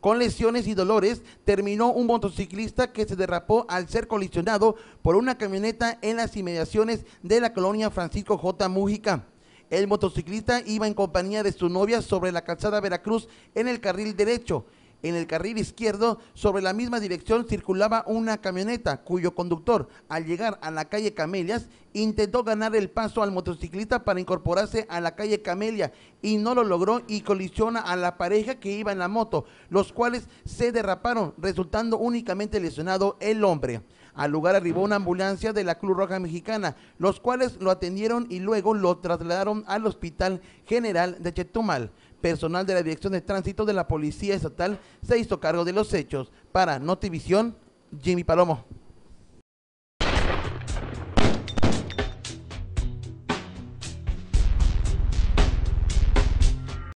con lesiones y dolores, terminó un motociclista que se derrapó al ser colisionado por una camioneta en las inmediaciones de la colonia Francisco J. Mújica. El motociclista iba en compañía de su novia sobre la calzada Veracruz en el carril derecho. En el carril izquierdo, sobre la misma dirección, circulaba una camioneta cuyo conductor, al llegar a la calle Camelias, intentó ganar el paso al motociclista para incorporarse a la calle Camelia y no lo logró y colisiona a la pareja que iba en la moto, los cuales se derraparon, resultando únicamente lesionado el hombre. Al lugar arribó una ambulancia de la Cruz Roja Mexicana, los cuales lo atendieron y luego lo trasladaron al Hospital General de Chetumal. Personal de la Dirección de Tránsito de la Policía Estatal se hizo cargo de los hechos. Para Notivisión, Jimmy Palomo.